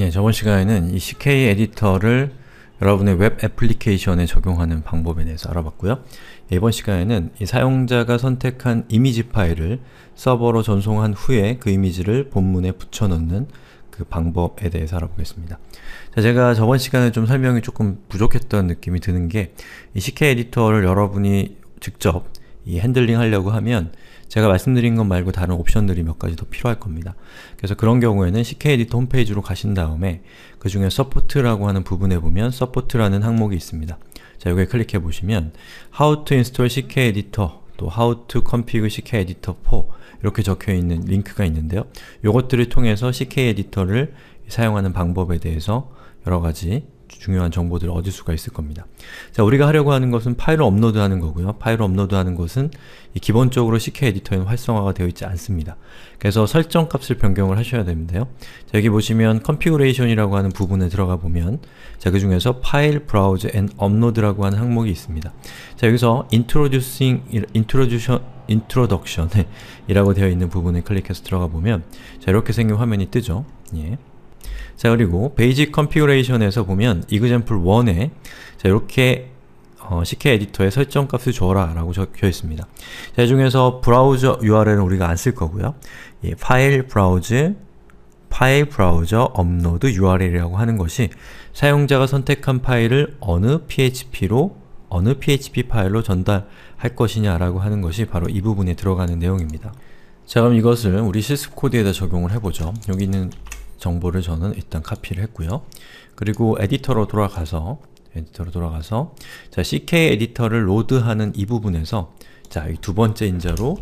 예, 저번 시간에는 이 CK 에디터를 여러분의 웹 애플리케이션에 적용하는 방법에 대해서 알아봤고요. 이번 시간에는 이 사용자가 선택한 이미지 파일을 서버로 전송한 후에 그 이미지를 본문에 붙여넣는 그 방법에 대해서 알아보겠습니다. 자, 제가 저번 시간에 좀 설명이 조금 부족했던 느낌이 드는 게 이 CK 에디터를 여러분이 직접 이 핸들링 하려고 하면 제가 말씀드린 것 말고 다른 옵션들이 몇 가지 더 필요할 겁니다. 그래서 그런 경우에는 CK e d i t 홈페이지로 가신 다음에 그 중에 서포트라고 하는 부분에 보면 서포트라는 항목이 있습니다. 자, 여기 클릭해 보시면 How to install CK e d i t o r 또 How to config CK e d i t o r 4 이렇게 적혀있는 링크가 있는데요. 이것들을 통해서 CK e d i t o r 를 사용하는 방법에 대해서 여러가지 중요한 정보들을 얻을 수가 있을 겁니다. 자, 우리가 하려고 하는 것은 파일을 업로드하는 거고요. 파일을 업로드하는 것은 기본적으로 CK 에디터에는 활성화가 되어 있지 않습니다. 그래서 설정 값을 변경을 하셔야 되는데요. 자, 여기 보시면 c o n f i g u r a t i o n 이라고 하는 부분에 들어가 보면 자, 그 중에서 파일 브라우즈 앤 업로드라고 하는 항목이 있습니다. 자, 여기서 introducing introduction introduction 네, 이라고 되어 있는 부분을 클릭해서 들어가 보면 자, 이렇게 생긴 화면이 뜨죠. 예. 자 그리고 베이직 컨피그레이션에서 보면 example1에 자 이렇게 어, CK 에디터에 설정값을 줘라 라고 적혀 있습니다. 자, 이 중에서 브라우저 URL은 우리가 안 쓸 거고요. 예, 파일 브라우즈 파일 브라우저 업로드 URL이라고 하는 것이 사용자가 선택한 파일을 어느 PHP로 어느 PHP 파일로 전달할 것이냐라고 하는 것이 바로 이 부분에 들어가는 내용입니다. 자 그럼 이것을 우리 실습 코드에다 적용을 해보죠. 여기 있는 정보를 저는 일단 카피를 했고요. 그리고 에디터로 돌아가서 에디터로 돌아가서 자, ck 에디터를 로드하는 이 부분에서 자, 이두 번째 인자로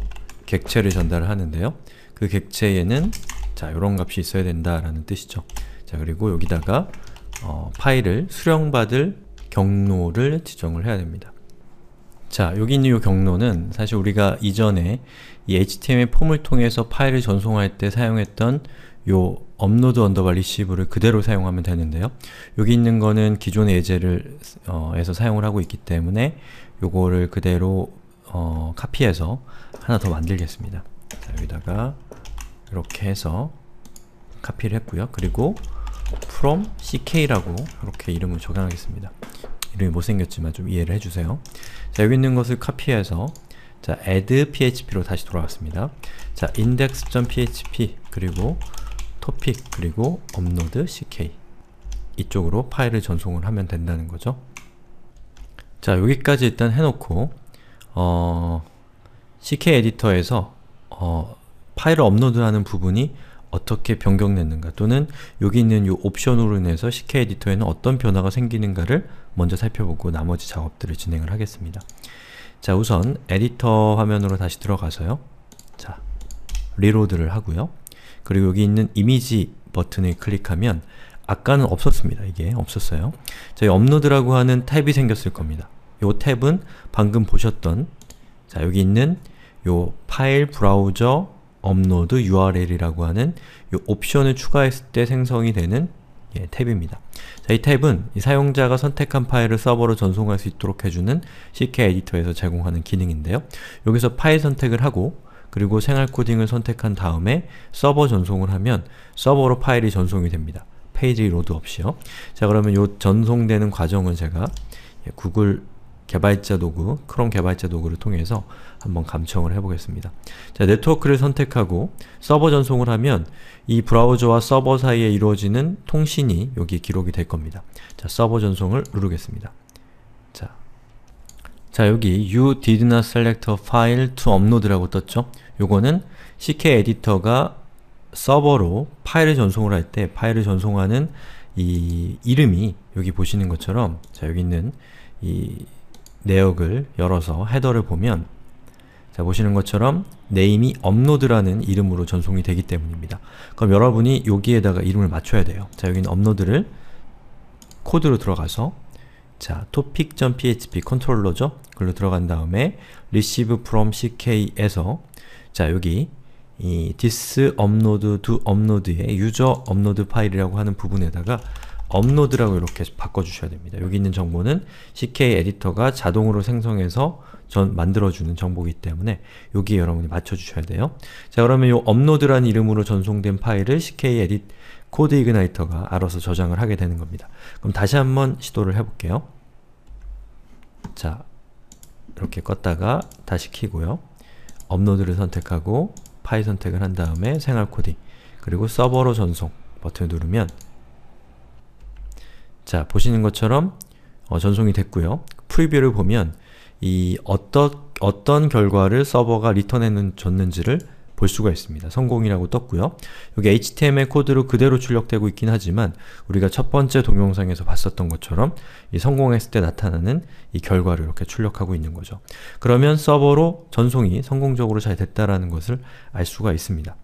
객체를 전달을 하는데요. 그 객체에는 자, 이런 값이 있어야 된다라는 뜻이죠. 자, 그리고 여기다가 어, 파일을 수령받을 경로를 지정을 해야 됩니다. 자, 여기 있는 이 경로는 사실 우리가 이전에 이 HTML 폼을 통해서 파일을 전송할 때 사용했던 요 업로드 언더바 리시브를 그대로 사용하면 되는데요. 여기 있는 거는 기존의 예제를 어, 에서 사용을 하고 있기 때문에 요거를 그대로 어, 카피해서 하나 더 만들겠습니다. 자, 여기다가 이렇게 해서 카피를 했고요. 그리고 from ck라고 이렇게 이름을 적용하겠습니다. 이름이 못생겼지만 좀 이해를 해주세요. 자, 여기 있는 것을 카피해서 자, add php로 다시 돌아왔습니다. 자, index.php 그리고 topic 그리고 업로드 ck 이쪽으로 파일을 전송을 하면 된다는 거죠. 자, 여기까지 일단 해놓고 어, ck 에디터에서 어, 파일을 업로드하는 부분이 어떻게 변경됐는가 또는 여기 있는 이 옵션으로 인해서 ck 에디터에는 어떤 변화가 생기는가를 먼저 살펴보고 나머지 작업들을 진행을 하겠습니다. 자, 우선 에디터 화면으로 다시 들어가서요. 자, 리로드를 하고요. 그리고 여기 있는 이미지 버튼을 클릭하면 아까는 없었습니다. 이게 없었어요. 저희 업로드라고 하는 탭이 생겼을 겁니다. 요 탭은 방금 보셨던 자 여기 있는 요 파일 브라우저 업로드 URL이라고 하는 요 옵션을 추가했을 때 생성이 되는 예, 탭입니다. 자, 이 탭은 이 사용자가 선택한 파일을 서버로 전송할 수 있도록 해주는 CK 에디터에서 제공하는 기능인데요. 여기서 파일 선택을 하고 그리고 생활 코딩을 선택한 다음에 서버 전송을 하면 서버로 파일이 전송이 됩니다. 페이지 로드 없이요. 자 그러면 요 전송되는 과정을 제가 구글 개발자 도구, 크롬 개발자 도구를 통해서 한번 감청을 해보겠습니다. 자, 네트워크를 선택하고 서버 전송을 하면 이 브라우저와 서버 사이에 이루어지는 통신이 여기 기록이 될 겁니다. 자, 서버 전송을 누르겠습니다. 자, 자 여기 you did not select a file to upload라고 떴죠? 요거는 ck 에디터가 서버로 파일을 전송을 할 때 파일을 전송하는 이 이름이 여기 보시는 것처럼 자 여기 있는 이 내역을 열어서 헤더를 보면 자 보시는 것처럼 name이 u p l o 라는 이름으로 전송이 되기 때문입니다. 그럼 여러분이 여기에다가 이름을 맞춰야 돼요. 자 여기는 업로드를 코드로 들어가서 자, topic.php 컨트롤러죠? 글로 들어간 다음에 receive from ck에서 자, 여기 이 this upload to upload의 유저 업로드 파일이라고 하는 부분에다가 업로드라고 이렇게 바꿔주셔야 됩니다. 여기 있는 정보는 CK 에디터가 자동으로 생성해서 전 만들어주는 정보이기 때문에 여기에 여러분이 맞춰주셔야 돼요. 자 그러면 이 업로드란 이름으로 전송된 파일을 CK 에디 코드 이그나이터가 알아서 저장을 하게 되는 겁니다. 그럼 다시 한번 시도를 해볼게요. 자, 이렇게 껐다가 다시 키고요. 업로드를 선택하고 파이 선택을 한 다음에 생활 코딩 그리고 서버로 전송 버튼을 누르면 자, 보시는 것처럼 어, 전송이 됐고요. 프리뷰를 보면 이 어떠, 어떤 결과를 서버가 리턴해줬는지를 볼 수가 있습니다. 성공이라고 떴고요. 여기 HTML 코드로 그대로 출력되고 있긴 하지만 우리가 첫 번째 동영상에서 봤었던 것처럼 이 성공했을 때 나타나는 이 결과를 이렇게 출력하고 있는 거죠. 그러면 서버로 전송이 성공적으로 잘 됐다라는 것을 알 수가 있습니다.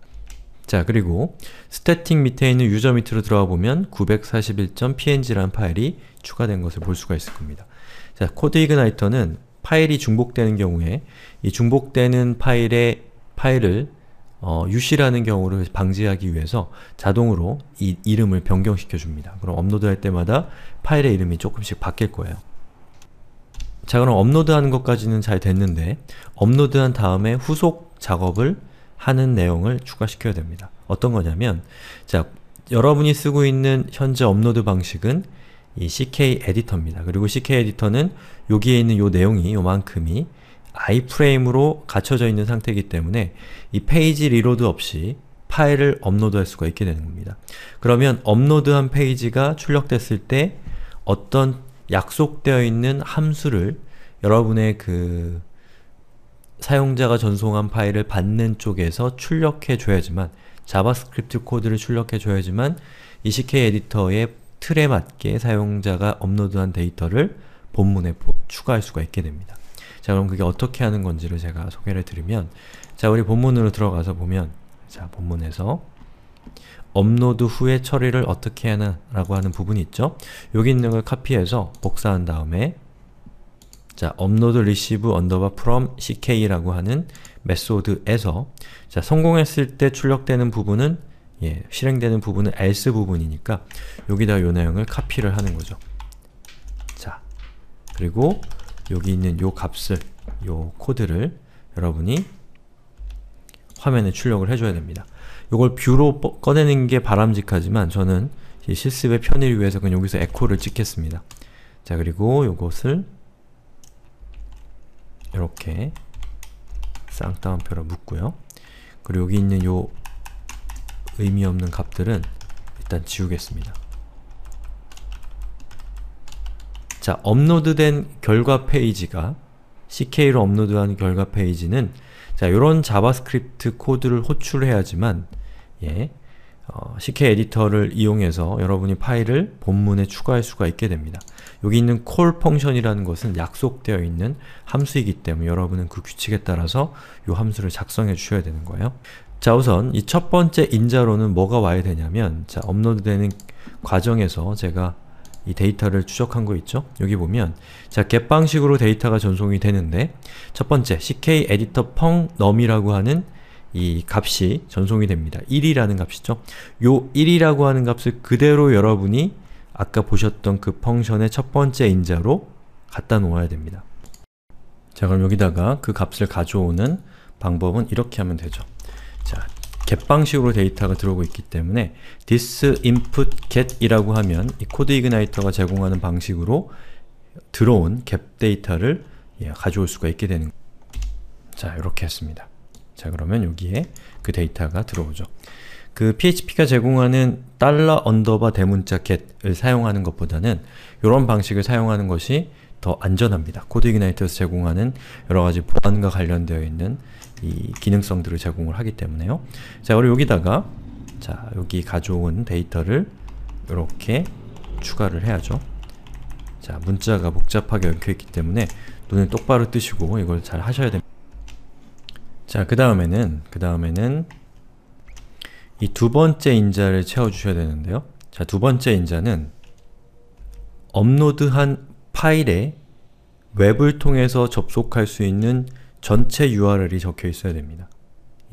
자 그리고 스태틱 밑에 있는 유저 밑으로 들어가 보면 941.png라는 파일이 추가된 것을 볼 수가 있을 겁니다. 자, 코드 이그나이터는 파일이 중복되는 경우에 이 중복되는 파일의 파일을 어, 유씨라는 경우를 방지하기 위해서 자동으로 이 이름을 변경시켜 줍니다. 그럼 업로드할 때마다 파일의 이름이 조금씩 바뀔 거예요. 자 그럼 업로드하는 것까지는 잘 됐는데 업로드한 다음에 후속 작업을 하는 내용을 추가시켜야 됩니다. 어떤 거냐면 자 여러분이 쓰고 있는 현재 업로드 방식은 이 ck 에디터입니다. 그리고 ck 에디터는 여기에 있는 요 내용이 요만큼이 아이프레임으로 갖춰져 있는 상태이기 때문에 이 페이지 리로드 없이 파일을 업로드할 수가 있게 되는 겁니다. 그러면 업로드한 페이지가 출력됐을 때 어떤 약속되어 있는 함수를 여러분의 그 사용자가 전송한 파일을 받는 쪽에서 출력해줘야지만 자바스크립트 코드를 출력해줘야지만 이 CK 에디터의 틀에 맞게 사용자가 업로드한 데이터를 본문에 추가할 수가 있게 됩니다. 자 그럼 그게 어떻게 하는 건지를 제가 소개를 드리면 자 우리 본문으로 들어가서 보면 자 본문에서 업로드 후에 처리를 어떻게 하나 라고 하는 부분이 있죠? 여기 있는 걸 카피해서 복사한 다음에 자, 업로드 리시브 언더바 프롬 ck라고 하는 메소드에서 자, 성공했을 때 출력되는 부분은 예, 실행되는 부분은 else 부분이니까 여기다 요 내용을 카피를 하는 거죠. 자, 그리고 여기 있는 요 값을 요 코드를 여러분이 화면에 출력을 해줘야 됩니다. 요걸 뷰로 꺼내는 게 바람직하지만 저는 실습의 편의를 위해서 그냥 여기서 에코를 찍겠습니다. 자 그리고 요것을 이렇게 쌍따옴표로 묶고요. 그리고 여기 있는 요 의미 없는 값들은 일단 지우겠습니다. 자, 업로드된 결과 페이지가 ck로 업로드한 결과 페이지는 자, 요런 자바스크립트 코드를 호출해야지만 예, 어, ck 에디터를 이용해서 여러분이 파일을 본문에 추가할 수가 있게 됩니다. 여기 있는 call 펑션이라는 것은 약속되어 있는 함수이기 때문에 여러분은 그 규칙에 따라서 이 함수를 작성해 주셔야 되는 거예요. 자 우선 이 첫 번째 인자로는 뭐가 와야 되냐면 자 업로드되는 과정에서 제가 이 데이터를 추적한 거 있죠? 여기 보면 자, get 방식으로 데이터가 전송이 되는데 첫 번째, ck editor num이라고 하는 이 값이 전송이 됩니다. 1이라는 값이죠. 요 1이라고 하는 값을 그대로 여러분이 아까 보셨던 그 펑션의 첫 번째 인자로 갖다 놓아야 됩니다. 자, 그럼 여기다가 그 값을 가져오는 방법은 이렇게 하면 되죠. 자, g 방식으로 데이터가 들어오고 있기 때문에 this input get이라고 하면 이 코드 이그나이터가 제공하는 방식으로 들어온 갭 데이터를 예, 가져올 수가 있게 되는 자, 이렇게 했습니다. 자, 그러면 여기에 그 데이터가 들어오죠. 그 PHP가 제공하는 달러 언더바 대문자 get을 사용하는 것보다는 이런 방식을 사용하는 것이 더 안전합니다. 코드 이그나이터에서 제공하는 여러가지 보안과 관련되어 있는 이 기능성들을 제공을 하기 때문에요. 자, 그리고 여기다가 자, 여기 가져온 데이터를 이렇게 추가를 해야죠. 자, 문자가 복잡하게 얽혀있기 때문에 눈을 똑바로 뜨시고 이걸 잘 하셔야 됩니다. 자, 그 다음에는 그 다음에는 이 두 번째 인자를 채워주셔야 되는데요. 자, 두 번째 인자는 업로드한 파일에 웹을 통해서 접속할 수 있는 전체 URL이 적혀 있어야 됩니다.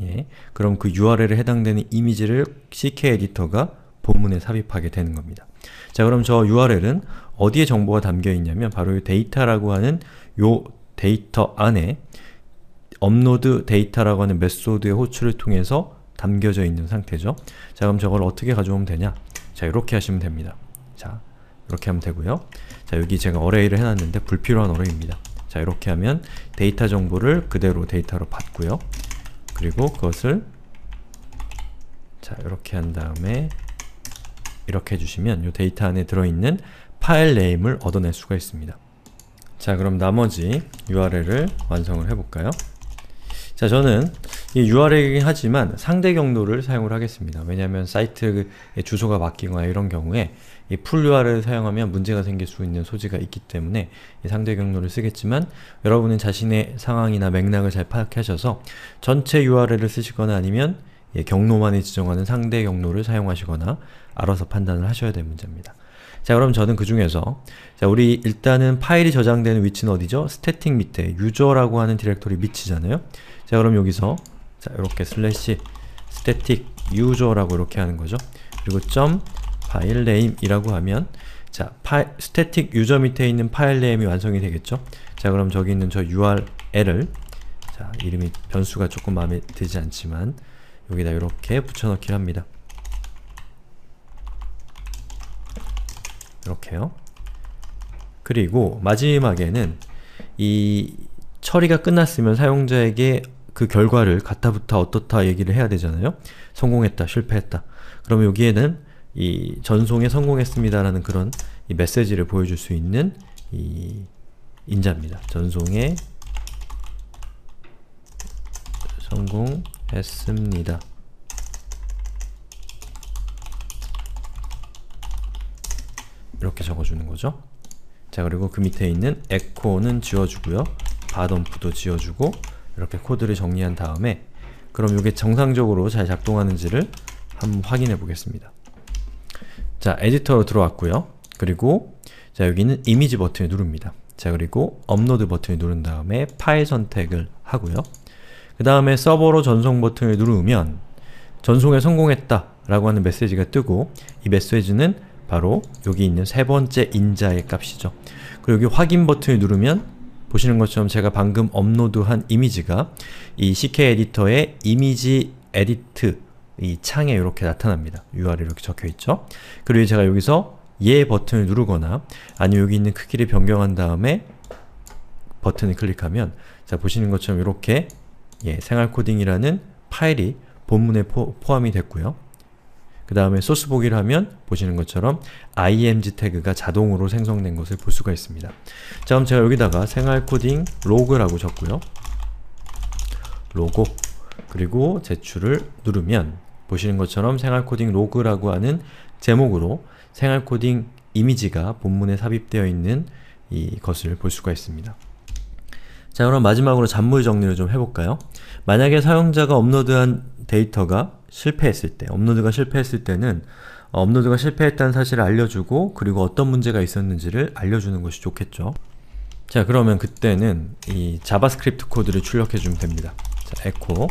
예, 그럼 그 URL에 해당되는 이미지를 CK 에디터가 본문에 삽입하게 되는 겁니다. 자, 그럼 저 URL은 어디에 정보가 담겨 있냐면 바로 이 데이터라고 하는 요 데이터 안에 업로드 데이터라고 하는 메소드의 호출을 통해서 담겨져 있는 상태죠. 자, 그럼 저걸 어떻게 가져오면 되냐? 자, 이렇게 하시면 됩니다. 자, 이렇게 하면 되고요. 자, 여기 제가 어레이를 해놨는데 불필요한 어레이입니다. 자 이렇게 하면 데이터 정보를 그대로 데이터로 받고요. 그리고 그것을 자 이렇게 한 다음에 이렇게 해주시면 이 데이터 안에 들어있는 파일 네임을 얻어낼 수가 있습니다. 자 그럼 나머지 URL을 완성을 해볼까요? 자 저는 이 URL이긴 하지만 상대 경로를 사용을 하겠습니다. 왜냐하면 사이트의 주소가 바뀌거나 이런 경우에 이 풀류화를 사용하면 문제가 생길 수 있는 소지가 있기 때문에 상대 경로를 쓰겠지만 여러분은 자신의 상황이나 맥락을 잘 파악하셔서 전체 URL을 쓰시거나 아니면 예, 경로만이 지정하는 상대 경로를 사용하시거나 알아서 판단을 하셔야 될 문제입니다. 자 그럼 저는 그 중에서 자 우리 일단은 파일이 저장되는 위치는 어디죠? 스태틱 밑에 유저라고 하는 디렉토리 밑이잖아요. 자 그럼 여기서 자 이렇게 슬래시 스태틱 유저라고 이렇게 하는 거죠. 그리고 점 파일 네임이라고 하면 자, 파일, 스태틱 유저 밑에 있는 파일 네임이 완성이 되겠죠? 자, 그럼 저기 있는 저 url을 자, 이름이 변수가 조금 마음에 들지 않지만 여기다 이렇게 붙여넣기를 합니다. 이렇게요. 그리고 마지막에는 이 처리가 끝났으면 사용자에게 그 결과를 같다부터 어떻다 얘기를 해야 되잖아요? 성공했다, 실패했다. 그럼 여기에는 이 전송에 성공했습니다라는 그런 메시지를 보여줄 수 있는 이 인자입니다. 전송에 성공했습니다. 이렇게 적어주는 거죠. 자 그리고 그 밑에 있는 echo는 지워주고요. b a d 바덤프도 지워주고 이렇게 코드를 정리한 다음에 그럼 이게 정상적으로 잘 작동하는지를 한번 확인해 보겠습니다. 자, 에디터로 들어왔고요. 그리고 자, 여기는 이미지 버튼을 누릅니다. 자, 그리고 업로드 버튼을 누른 다음에 파일 선택을 하고요. 그 다음에 서버로 전송 버튼을 누르면 전송에 성공했다 라고 하는 메시지가 뜨고 이 메시지는 바로 여기 있는 세 번째 인자의 값이죠. 그리고 여기 확인 버튼을 누르면 보시는 것처럼 제가 방금 업로드한 이미지가 이 ck에디터의 이미지 에디트 이 창에 이렇게 나타납니다. URL 이렇게 적혀있죠? 그리고 제가 여기서 예 버튼을 누르거나 아니면 여기 있는 크기를 변경한 다음에 버튼을 클릭하면 자 보시는 것처럼 이렇게 예, 생활코딩이라는 파일이 본문에 포, 함이 됐고요. 그 다음에 소스 보기를 하면 보시는 것처럼 img 태그가 자동으로 생성된 것을 볼 수가 있습니다. 자 그럼 제가 여기다가 생활코딩 로그라고 적고요. 로고 그리고 제출을 누르면 보시는 것처럼 생활코딩 로그라고 하는 제목으로 생활코딩 이미지가 본문에 삽입되어 있는 이것을 볼 수가 있습니다. 자 그럼 마지막으로 잔물 정리를 좀 해볼까요? 만약에 사용자가 업로드한 데이터가 실패했을 때, 업로드가 실패했을 때는 어, 업로드가 실패했다는 사실을 알려주고 그리고 어떤 문제가 있었는지를 알려주는 것이 좋겠죠. 자 그러면 그때는 이 자바스크립트 코드를 출력해주면 됩니다. 자, echo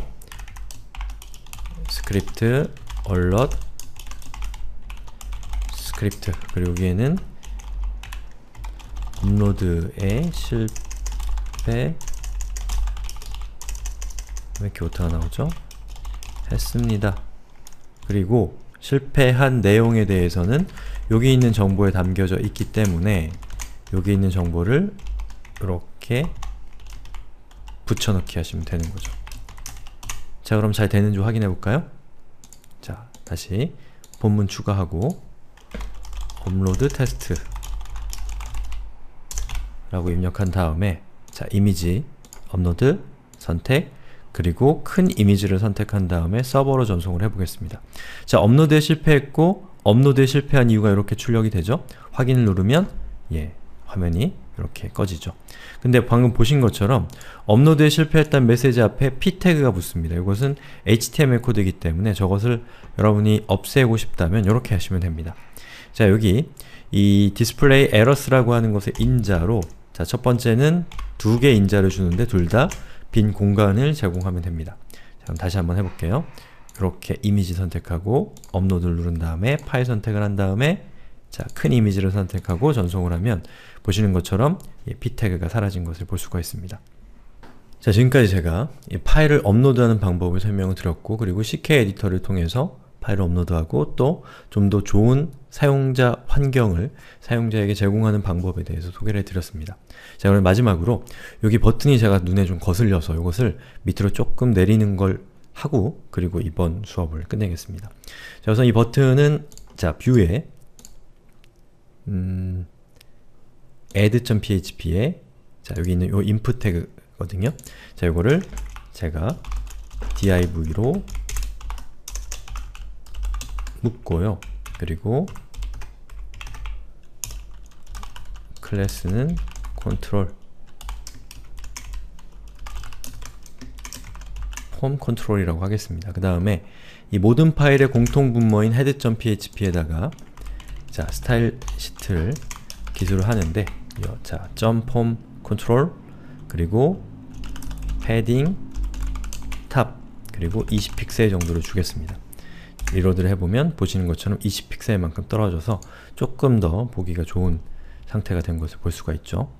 스크립트 얼럿 스크립트 그리고 여기에는 업로드에 실패 왜 이렇게 오타가 나오죠? 했습니다. 그리고 실패한 내용에 대해서는 여기 있는 정보에 담겨져 있기 때문에 여기 있는 정보를 이렇게 붙여넣기 하시면 되는 거죠. 자 그럼 잘 되는지 확인해 볼까요? 다시 본문 추가하고 업로드 테스트 라고 입력한 다음에 자 이미지 업로드 선택 그리고 큰 이미지를 선택한 다음에 서버로 전송을 해보겠습니다. 자 업로드에 실패했고 업로드에 실패한 이유가 이렇게 출력이 되죠? 확인을 누르면 예 화면이 이렇게 꺼지죠. 근데 방금 보신 것처럼 업로드에 실패했던 메시지 앞에 p 태그가 붙습니다. 이것은 HTML 코드이기 때문에 저것을 여러분이 없애고 싶다면 이렇게 하시면 됩니다. 자 여기 이 display errors라고 하는 것의 인자로 자 첫 번째는 두개 인자를 주는데 둘 다 빈 공간을 제공하면 됩니다. 자 그럼 다시 한번 해볼게요. 이렇게 이미지 선택하고 업로드를 누른 다음에 파일 선택을 한 다음에 자, 큰 이미지를 선택하고 전송을 하면 보시는 것처럼 p 태그가 사라진 것을 볼 수가 있습니다. 자, 지금까지 제가 파일을 업로드하는 방법을 설명을 드렸고 그리고 CK 에디터를 통해서 파일을 업로드하고 또 좀 더 좋은 사용자 환경을 사용자에게 제공하는 방법에 대해서 소개를 드렸습니다 자, 그럼 마지막으로 여기 버튼이 제가 눈에 좀 거슬려서 이것을 밑으로 조금 내리는 걸 하고 그리고 이번 수업을 끝내겠습니다. 자, 우선 이 버튼은 자, 뷰에 음, add.php에 자, 여기 있는 요 input 태그거든요. 자, 요거를 제가 div로 묶고요. 그리고 클래스는 컨트롤 폼 컨트롤이라고 하겠습니다. 그 다음에 이 모든 파일의 공통 분모인 head.php에다가 자 스타일 시트를 기술을 하는데 자 점 폼 컨트롤 그리고 패딩 탑 그리고 20픽셀 정도를 주겠습니다. 리로드를 해보면 보시는 것처럼 20픽셀만큼 떨어져서 조금 더 보기가 좋은 상태가 된 것을 볼 수가 있죠.